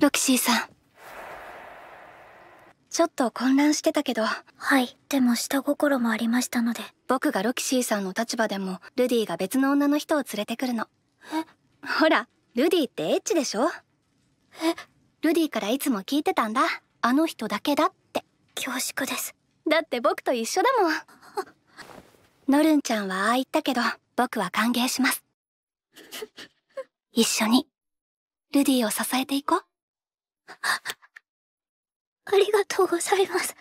ロキシーさん。ちょっと混乱してたけど。はい。でも下心もありましたので。僕がロキシーさんの立場でも、ルディが別の女の人を連れてくるの。えほら、ルディってエッチでしょえルディからいつも聞いてたんだ。あの人だけだって。恐縮です。だって僕と一緒だもん。ノルンちゃんはああ言ったけど、僕は歓迎します。一緒に、ルディを支えていこう。ありがとうございます。